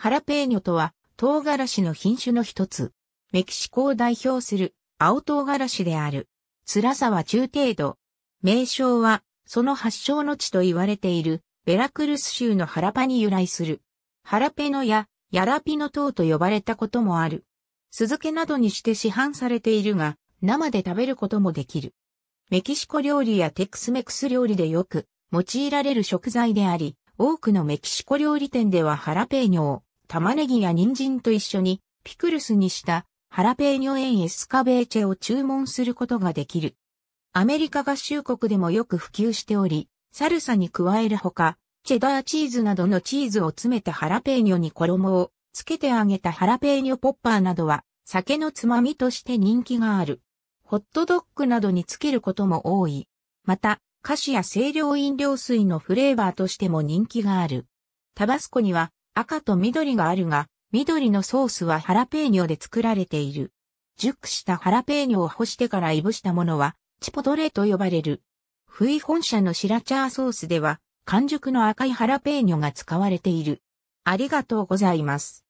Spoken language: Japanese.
ハラペーニョとは、唐辛子の品種の一つ。メキシコを代表する青唐辛子である。辛さは中程度。名称は、その発祥の地と言われている、ベラクルス州のハラパに由来する。ハラペノや、ヤラピノ等と呼ばれたこともある。酢漬けなどにして市販されているが、生で食べることもできる。メキシコ料理やテックスメクス料理でよく用いられる食材であり、多くのメキシコ料理店ではハラペーニョを玉ねぎや人参と一緒にピクルスにしたハラペーニョエンエスカベーチェを注文することができる。アメリカ合衆国でもよく普及しており、サルサに加えるほか、チェダーチーズなどのチーズを詰めたハラペーニョに衣をつけて揚げたハラペーニョポッパーなどは酒のつまみとして人気がある。ホットドッグなどにつけることも多い。また、菓子や清涼飲料水のフレーバーとしても人気がある。タバスコには赤と緑があるが、緑のソースはハラペーニョで作られている。熟したハラペーニョを干してからいぶしたものは、チポドレと呼ばれる。フイ本社のシラチャーソースでは、完熟の赤いハラペーニョが使われている。ありがとうございます。